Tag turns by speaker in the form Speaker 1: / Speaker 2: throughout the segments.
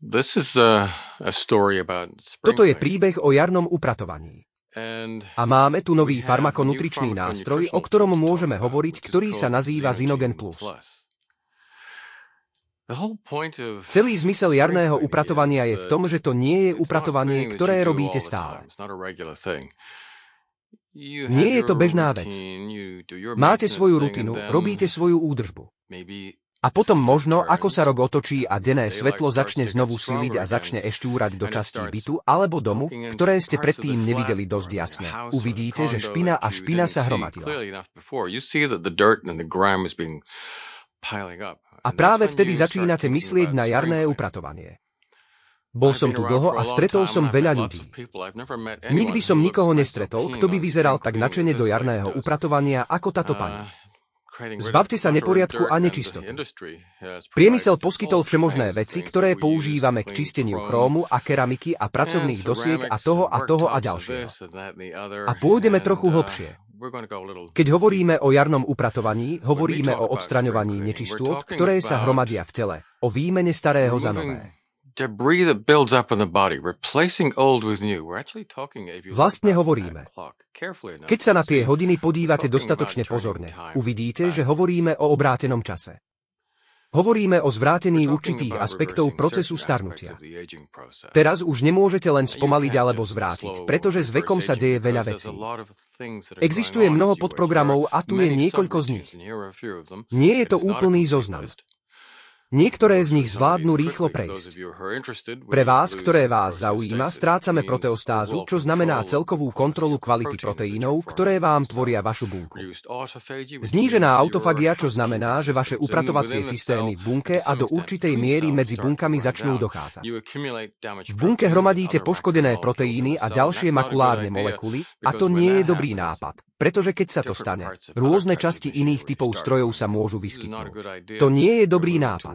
Speaker 1: This is a, a story about
Speaker 2: Toto je príbeh o jarnom upratovaní. A máme tu nový farmakonutričný nástroj, o ktorom môžeme hovoriť, ktorý sa nazýva Zinogen Plus. Celý zmysel jarného upratovania je v tom, že to nie je upratovanie, ktoré robíte stále. Nie je to bežná vec.
Speaker 1: Máte svoju rutinu, robíte
Speaker 2: svoju údržbu. A potom možno, ako sa rok otočí a denné svetlo začne znovu siliť a začne ešte úrať do častí bytu alebo domu, ktoré ste predtým nevideli dosť jasne. Uvidíte, že špina a špina sa hromadila. A práve vtedy začínate myslieť na jarné upratovanie. Bol som tu dlho a stretol som veľa ľudí.
Speaker 1: Nikdy som nikoho nestretol, kto by
Speaker 2: vyzeral tak načene do jarného upratovania ako táto pani. Zbavte sa neporiadku a nečistoty. Priemysel poskytol všemožné veci, ktoré používame k čisteniu chrómu a keramiky a pracovných dosiek a toho a toho a ďalšieho.
Speaker 1: A pôjdeme trochu uh, hlbšie. Keď
Speaker 2: hovoríme o jarnom upratovaní, hovoríme o odstraňovaní nečistôt, ktoré sa hromadia v tele, o výmene starého za nové.
Speaker 1: Debris that builds up in the body, replacing old with new. We're actually talking, if you
Speaker 2: Vlastne hovoríme. Keď sa na tie hodiny podívate dostatočne pozorne, uvidíte, že hovoríme o obrátenom čase. Hovoríme o zvrátení určitých aspektov procesu starnutia. Teraz už nemôžete len spomaliť alebo zvrátiť, pretože s vekom sa deje veľa vecí.
Speaker 1: Existuje mnoho
Speaker 2: podprogramov a tu je niekoľko z nich. Nie je to úplný zoznam. Niektoré z nich zvládnu rýchlo prejsť. Pre vás, ktoré vás zaujíma, strácame proteostázu, čo znamená celkovú kontrolu kvality proteínov, ktoré vám tvoria vašu bunku. Znížená autofagia, čo znamená, že vaše upratovacie systémy v bunke a do určitej miery medzi bunkami začnú dochádzať. V bunke hromadíte poškodené proteíny a ďalšie makulárne molekuly a to nie je dobrý nápad. Pretože keď sa to stane, rôzne časti iných typov strojov sa môžu vyskytnúť. To nie je dobrý nápad.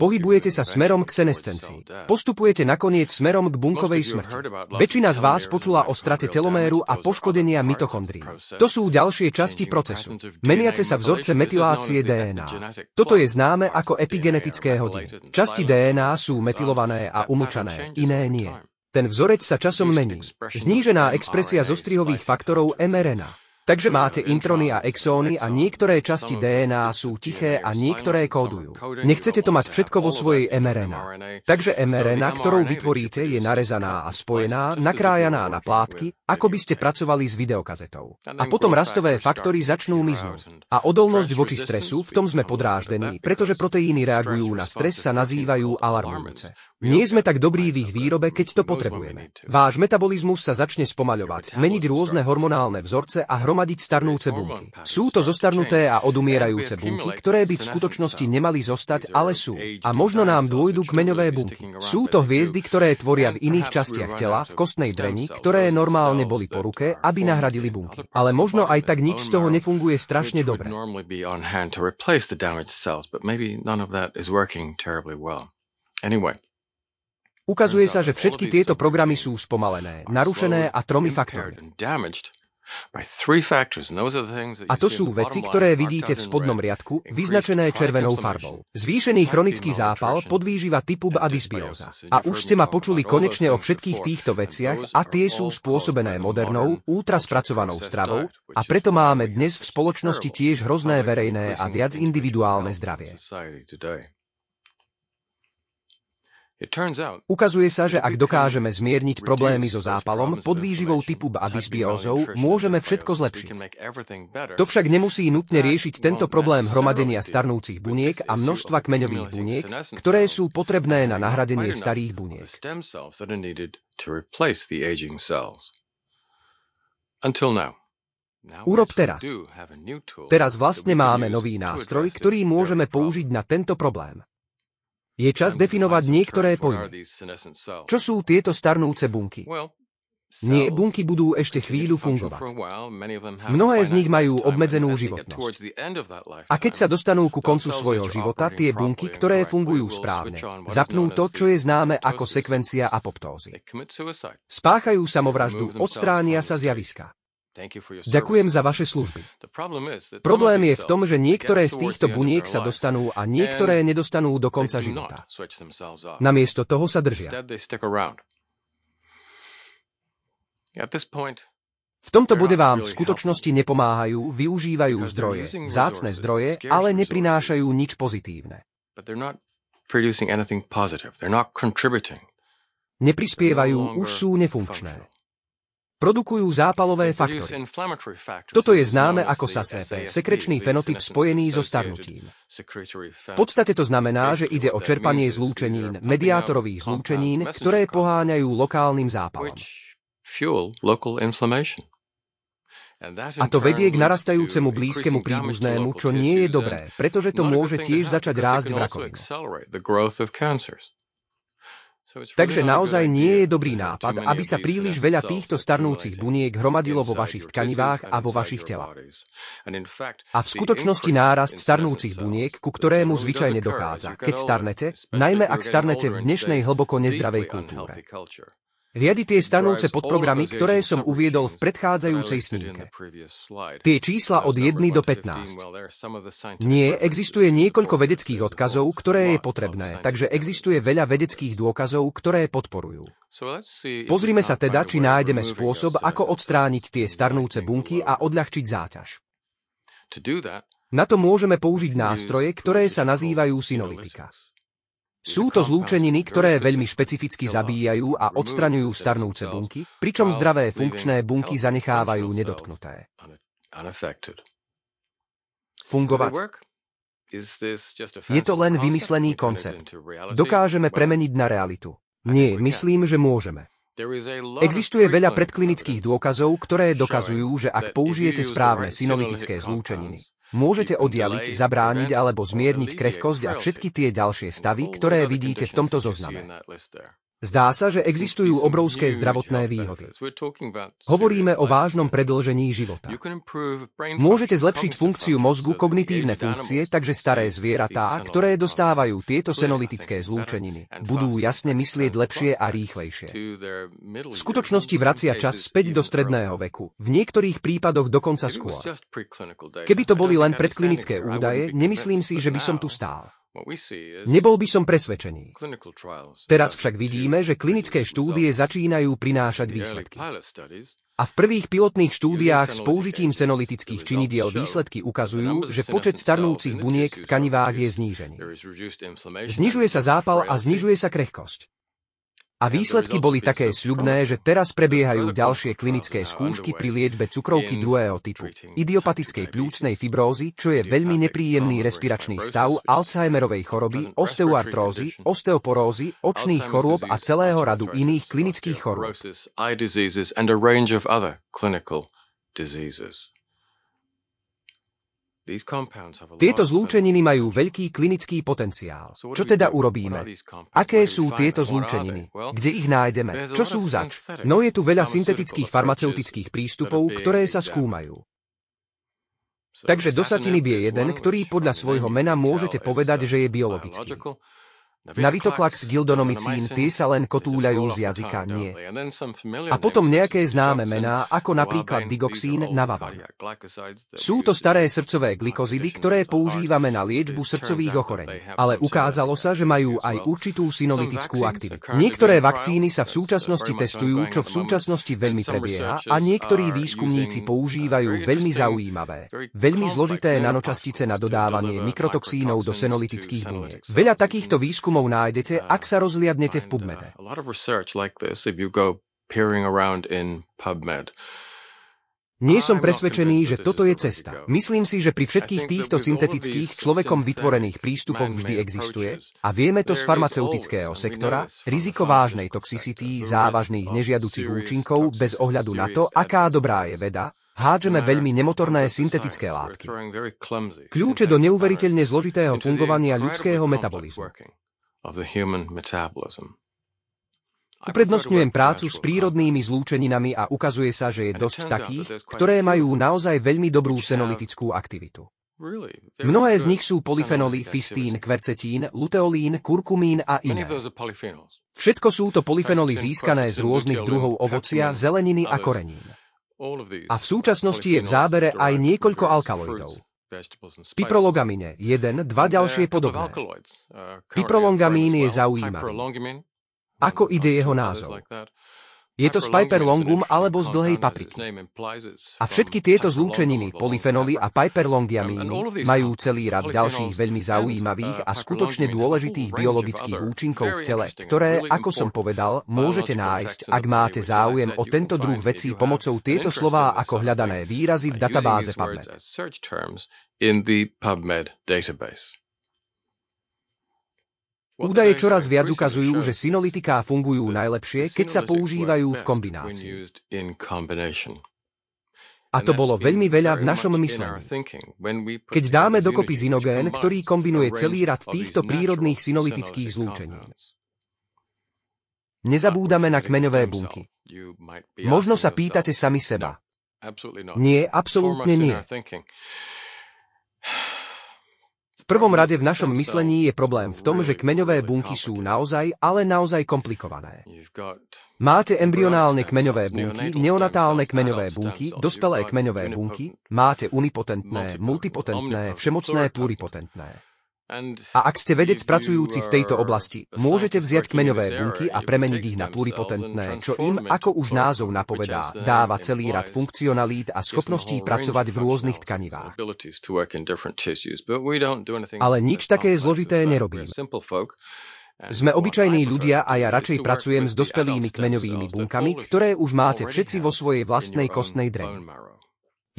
Speaker 2: Pohybujete sa smerom k senescencii. Postupujete nakoniec smerom k bunkovej smrti. Väčšina z vás počula o strate teloméru a poškodenia mitochondrií. To sú ďalšie časti procesu. Meniace sa vzorce metylácie DNA. Toto je známe ako epigenetické hodiny. Časti DNA sú metylované a umlčané, iné nie. Ten vzorec sa časom mení. Znížená expresia zostrihových faktorov mRNA Takže máte introny a exóny a niektoré časti DNA sú tiché a niektoré kódujú. Nechcete to mať všetko vo svojej mRNA. Takže mRNA, ktorou vytvoríte, je narezaná a spojená, nakrájaná na plátky, ako by ste pracovali s videokazetou. A potom rastové faktory začnú miznúť. A odolnosť voči stresu, v tom sme podráždení, pretože proteíny reagujú na stres, sa nazývajú alarmujúce. Nie sme tak dobrí v ich výrobe, keď to potrebujeme. Váš metabolizmus sa začne spomaľovať, meniť rôzne hormonálne vzorce a hromadiť starnúce bunky. Sú to zostarnuté a odumierajúce bunky, ktoré by v skutočnosti nemali zostať, ale sú. A možno nám dôjdu kmeňové bunky. Sú to hviezdy, ktoré tvoria v iných častiach tela, v kostnej dreni, ktoré normálne boli po ruke, aby nahradili bunky. Ale možno aj tak nič z toho nefunguje strašne dobre. Anyway, Ukazuje sa, že všetky tieto programy sú spomalené, narušené a tromi faktormi.
Speaker 1: A to sú veci, ktoré vidíte v
Speaker 2: spodnom riadku, vyznačené červenou farbou. Zvýšený chronický zápal, podvýživa typu a dysbióza. A už ste ma počuli konečne o všetkých týchto veciach a tie sú spôsobené modernou, ultraspracovanou stravou a preto máme dnes v spoločnosti tiež hrozné verejné a viac individuálne zdravie. Ukazuje sa, že ak dokážeme zmierniť problémy so zápalom, podvýživou typu a dysbiózou, môžeme všetko zlepšiť. To však nemusí nutne riešiť tento problém hromadenia starnúcich buniek a množstva kmeňových buniek, ktoré sú potrebné na nahradenie starých buniek. Urob teraz. Teraz vlastne máme nový nástroj, ktorý môžeme použiť na tento problém je čas definovať niektoré pojmy. Čo sú tieto starnúce bunky? Nie, bunky budú ešte chvíľu fungovať. Mnohé z nich majú obmedzenú životnosť. A keď sa dostanú ku koncu svojho života, tie bunky, ktoré fungujú správne, zapnú to, čo je známe ako sekvencia apoptózy. Spáchajú samovraždu, odstránia sa z javiska. Ďakujem za vaše služby. Problém je v tom, že niektoré z týchto buniek sa dostanú a niektoré nedostanú do konca života. Namiesto toho sa držia. V tomto bode vám v skutočnosti nepomáhajú, využívajú zdroje, zácne zdroje, ale neprinášajú nič pozitívne. Neprispievajú, no už sú nefunkčné produkujú zápalové faktory. Toto je známe ako SASEP, sekrečný fenotyp spojený so starnutím.
Speaker 1: V podstate to znamená, že ide o čerpanie zlúčenín, mediátorových zlúčenín, ktoré
Speaker 2: poháňajú lokálnym zápalom.
Speaker 1: A to vedie k narastajúcemu blízkemu príbuznému, čo nie je dobré, pretože to môže tiež začať rásť v rakovinu. Takže naozaj
Speaker 2: nie je dobrý nápad, aby sa príliš veľa týchto starnúcich buniek hromadilo vo vašich tkanivách a vo vašich telách.
Speaker 1: A v skutočnosti
Speaker 2: nárast starnúcich buniek, ku ktorému zvyčajne dochádza, keď starnete, najmä ak starnete v dnešnej hlboko nezdravej kultúre. Riadi tie stanovce podprogramy, ktoré som uviedol v predchádzajúcej snímke.
Speaker 1: Tie čísla od 1 do 15.
Speaker 2: Nie, existuje niekoľko vedeckých odkazov, ktoré je potrebné, takže existuje veľa vedeckých dôkazov, ktoré podporujú. Pozrime sa teda, či nájdeme spôsob, ako odstrániť tie starnúce bunky a odľahčiť záťaž. Na to môžeme použiť nástroje, ktoré sa nazývajú synolitika. Sú to zlúčeniny, ktoré veľmi špecificky zabíjajú a odstraňujú starnúce bunky, pričom zdravé funkčné bunky zanechávajú nedotknuté. Fungovať.
Speaker 1: Je to len vymyslený koncept. Dokážeme premeniť
Speaker 2: na realitu. Nie, myslím, že môžeme.
Speaker 1: Existuje veľa
Speaker 2: predklinických dôkazov, ktoré dokazujú, že ak použijete správne synolitické zlúčeniny, Môžete odjaliť, zabrániť alebo zmierniť krehkosť a všetky tie ďalšie stavy, ktoré vidíte v tomto zozname. Zdá sa, že existujú obrovské zdravotné výhody. Hovoríme o vážnom predlžení života. Môžete zlepšiť funkciu mozgu, kognitívne funkcie, takže staré zvieratá, ktoré dostávajú tieto senolitické zlúčeniny, budú jasne myslieť lepšie a rýchlejšie. V skutočnosti vracia čas späť do stredného veku, v niektorých prípadoch dokonca skôr. Keby to boli len predklinické údaje, nemyslím si, že by som tu stál. Nebol by som presvedčený. Teraz však vidíme, že klinické štúdie začínajú prinášať výsledky. A v prvých pilotných štúdiách s použitím senolitických činidiel výsledky ukazujú, že počet starnúcich buniek v tkanivách je znížený. Znižuje sa zápal a znižuje sa krehkosť. A výsledky boli také sľubné, že teraz prebiehajú ďalšie klinické skúšky pri liečbe cukrovky druhého typu, idiopatickej pľúcnej fibrózy, čo je veľmi nepríjemný respiračný stav Alzheimerovej choroby, osteoartrózy, osteoporózy, očných chorôb a celého radu iných klinických chorôb. Tieto zlúčeniny majú veľký klinický potenciál. Čo teda urobíme? Aké sú tieto zlúčeniny? Kde ich nájdeme? Čo sú zač? No je tu veľa syntetických farmaceutických prístupov, ktoré sa skúmajú. Takže dosatinib je jeden, ktorý podľa svojho mena môžete povedať, že je biologický. Na s gildonomicín ty sa len kotúľajú z jazyka, nie. A potom nejaké známe mená, ako napríklad digoxín na navaban. Sú to staré srdcové glikozidy, ktoré používame na liečbu srdcových ochorení, ale ukázalo sa, že majú aj určitú synovitickú aktivitu. Niektoré vakcíny sa v uh, súčasnosti testujú, čo v súčasnosti veľmi prebieha a niektorí výskumníci používajú veľmi zaujímavé, veľmi zložité nanočastice na dodávanie mikrotoxínov do senolitických buniek. Veľa takýchto výskumov výskumov nájdete, uh, ak sa rozliadnete v PubMede. Uh, Nie som presvedčený, že toto je cesta. Myslím si, že pri všetkých týchto syntetických, človekom vytvorených prístupoch vždy existuje, a vieme to z farmaceutického sektora, riziko vážnej toxicity, závažných nežiaducich účinkov bez ohľadu na to, aká dobrá je veda, hádžeme veľmi nemotorné syntetické látky. Kľúče do neuveriteľne zložitého fungovania ľudského metabolizmu. Uprednostňujem prácu s prírodnými zlúčeninami a ukazuje sa, že je dosť takých,
Speaker 1: ktoré majú
Speaker 2: naozaj veľmi dobrú senolitickú aktivitu.
Speaker 1: Mnohé z nich sú polyfenoly, fistín,
Speaker 2: kvercetín, luteolín, kurkumín a iné. Všetko sú to polyfenoly získané z rôznych druhov ovocia, zeleniny a korenín. A v súčasnosti je v zábere aj niekoľko alkaloidov.
Speaker 1: Piprologamine
Speaker 2: 1, dva ďalšie podobné.
Speaker 1: Uh, Piprolongamín je zaujímavý.
Speaker 2: Ako ide jeho názov? Je to z Piper longum alebo z dlhej papriky. A všetky tieto zlúčeniny, polyfenoly a Piper longiamíny majú celý rad ďalších veľmi zaujímavých a skutočne dôležitých biologických účinkov v tele, ktoré, ako som povedal, môžete nájsť, ak máte záujem o tento druh vecí pomocou tieto slová ako hľadané výrazy v databáze PubMed. Údaje čoraz viac ukazujú, že synolitiká fungujú najlepšie, keď sa používajú v kombinácii. A to bolo veľmi veľa v našom myslení.
Speaker 1: Keď dáme dokopy zinogén, ktorý kombinuje celý rad týchto prírodných synolitických zlúčení.
Speaker 2: Nezabúdame na kmeňové bunky.
Speaker 1: Možno sa pýtate
Speaker 2: sami seba.
Speaker 1: Nie, absolútne nie
Speaker 2: prvom rade v našom myslení je problém v tom, že kmeňové bunky sú naozaj, ale naozaj komplikované. Máte embryonálne kmeňové bunky, neonatálne kmeňové bunky, dospelé kmeňové bunky, máte unipotentné, multipotentné, všemocné pluripotentné. A ak ste vedec pracujúci v tejto oblasti, môžete vziať kmeňové bunky a premeniť ich na pluripotentné, čo im, ako už názov napovedá, dáva celý rad funkcionalít a schopností pracovať v rôznych tkanivách. Ale nič také zložité nerobíme. Sme obyčajní ľudia a ja radšej pracujem s dospelými kmeňovými bunkami, ktoré už máte všetci vo svojej vlastnej kostnej dreni.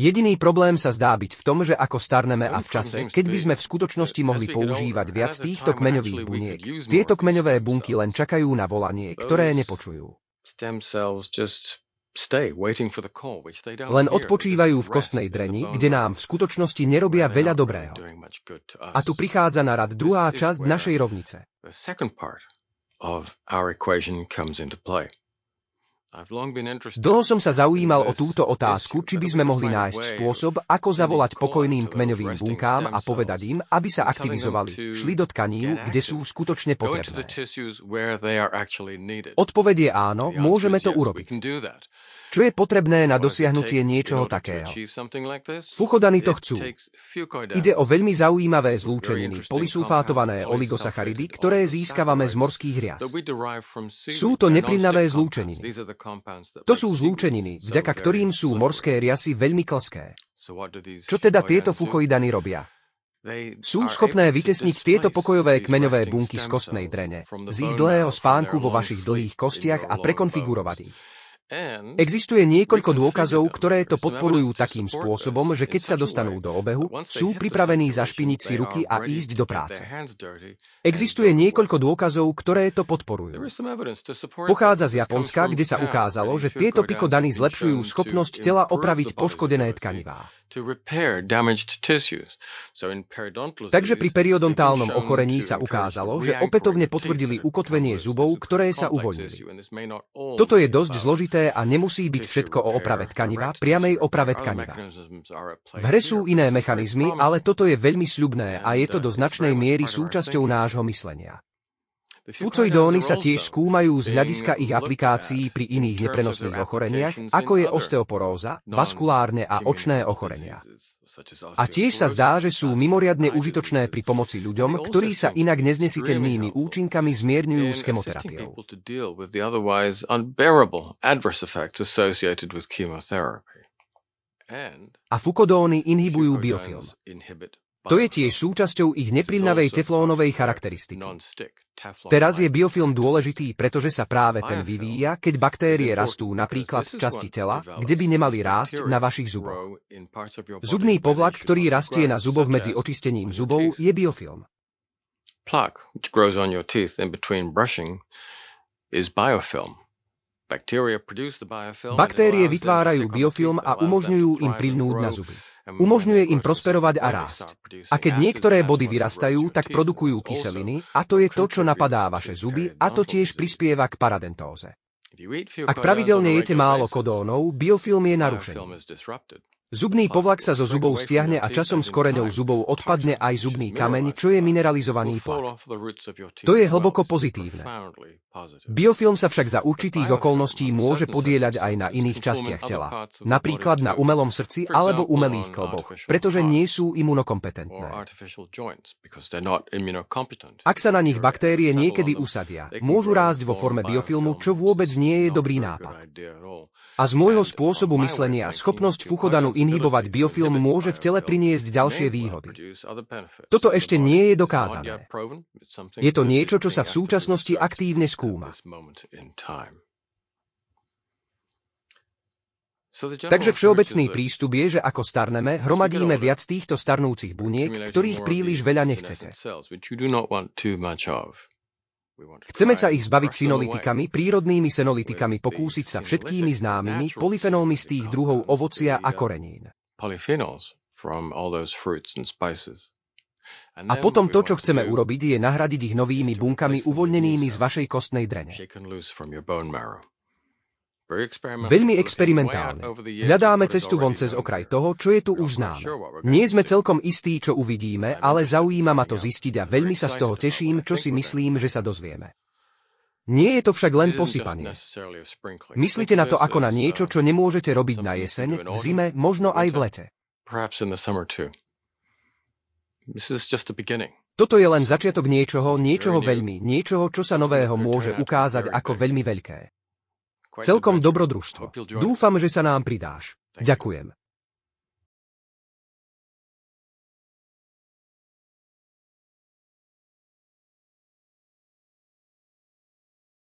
Speaker 2: Jediný problém sa zdá byť v tom, že ako starneme a v čase, keď by sme v skutočnosti mohli používať viac týchto kmeňových buniek. Tieto kmeňové bunky len čakajú na volanie, ktoré nepočujú.
Speaker 1: Len odpočívajú v kostnej dreni, kde
Speaker 2: nám v skutočnosti nerobia veľa dobrého.
Speaker 1: A tu prichádza na rad druhá časť
Speaker 2: našej rovnice. Dlho som sa zaujímal o túto otázku, či by sme mohli nájsť spôsob, ako zavolať pokojným kmeňovým bunkám a povedať im, aby sa aktivizovali, šli do tkaní, kde sú skutočne potrebné. Odpovedie áno, môžeme to urobiť. Čo je potrebné na dosiahnutie niečoho takého?
Speaker 1: Fuchodany to chcú. Ide o
Speaker 2: veľmi zaujímavé zlúčeniny, polisulfátované oligosacharidy, ktoré získavame z morských rias.
Speaker 1: Sú to neprinavé zlúčeniny. To
Speaker 2: sú zlúčeniny, vďaka ktorým sú morské riasy veľmi klské. Čo teda tieto fuchoidany robia?
Speaker 1: Sú schopné
Speaker 2: vytesniť tieto pokojové kmeňové bunky z kostnej drene, z ich dlhého spánku vo vašich dlhých kostiach a prekonfigurovať ich. Existuje niekoľko dôkazov, ktoré to podporujú takým spôsobom, že keď sa dostanú do obehu, sú pripravení zašpiniť si ruky a ísť do práce. Existuje niekoľko dôkazov, ktoré to podporujú.
Speaker 1: Pochádza z Japonska, kde sa ukázalo, že tieto pikodany zlepšujú schopnosť tela opraviť
Speaker 2: poškodené tkanivá.
Speaker 1: Takže pri periodontálnom ochorení
Speaker 2: sa ukázalo, že opätovne potvrdili ukotvenie zubov, ktoré sa uvoľnili.
Speaker 1: Toto je dosť
Speaker 2: zložité dôležité a nemusí byť všetko o oprave tkaniva, priamej oprave tkaniva. V hre sú iné mechanizmy, ale toto je veľmi sľubné a je to do uh, značnej miery súčasťou nášho myslenia. Fucoidóny sa tiež skúmajú z hľadiska ich aplikácií pri iných neprenosných ochoreniach, ako je osteoporóza, vaskulárne a očné ochorenia. A tiež sa zdá, že sú mimoriadne užitočné pri pomoci ľuďom, ktorí sa inak neznesiteľnými účinkami zmierňujú s chemoterapiou. A fukodóny inhibujú biofilm. To je tiež súčasťou ich neprimnavej teflónovej charakteristiky. Teraz je biofilm dôležitý, pretože sa práve ten vyvíja, keď baktérie rastú napríklad v časti tela, kde by nemali rásť na vašich zuboch. Zubný povlak, ktorý rastie na zuboch medzi očistením zubov, je biofilm.
Speaker 1: Baktérie vytvárajú
Speaker 2: biofilm a umožňujú im prilnúť na zuby. Umožňuje im prosperovať a rásť. A keď niektoré body vyrastajú, tak produkujú kyseliny, a to je to, čo napadá vaše zuby, a to tiež prispieva k paradentóze.
Speaker 1: Ak pravidelne
Speaker 2: jete málo kodónov, biofilm je narušený. Zubný povlak sa zo zubov stiahne teda a časom s koreňou zubov odpadne aj zubný kameň, čo je mineralizovaný
Speaker 1: plak. To je hlboko pozitívne.
Speaker 2: Biofilm sa však za určitých okolností môže podieľať aj na iných častiach tela, napríklad na umelom srdci alebo umelých klboch, pretože nie sú imunokompetentné. Ak sa na nich baktérie niekedy usadia, môžu rásť vo forme biofilmu, čo vôbec nie je dobrý nápad. A z môjho spôsobu myslenia schopnosť fuchodanu inhibovať biofilm môže v tele priniesť ďalšie výhody. Toto ešte nie je dokázané.
Speaker 1: Je to niečo, čo sa v
Speaker 2: súčasnosti aktívne skúma.
Speaker 1: Takže všeobecný
Speaker 2: prístup je, že ako starneme, hromadíme viac týchto starnúcich buniek, ktorých príliš veľa nechcete. Chceme sa ich zbaviť synolitikami, prírodnými senolitikami, pokúsiť sa všetkými známymi polyfenolmi z tých druhov ovocia a korenín. A potom to, čo chceme urobiť, je nahradiť ich novými bunkami uvoľnenými z vašej kostnej drene.
Speaker 1: Veľmi experimentálne. Hľadáme
Speaker 2: cestu von cez okraj toho, čo je tu už známe. Nie sme celkom istí, čo uvidíme, ale zaujíma ma to zistiť a veľmi sa z toho teším, čo si myslím, že sa dozvieme. Nie je to však len posypanie.
Speaker 1: Myslíte na to ako na niečo,
Speaker 2: čo nemôžete robiť uh, na jeseň, v zime, možno aj v lete. Toto je len začiatok niečoho, niečoho veľmi, niečoho, čo sa nového môže ukázať ako veľmi veľké. Celkom dobrodružstvo. Dúfam, že sa nám pridáš. Ďakujem.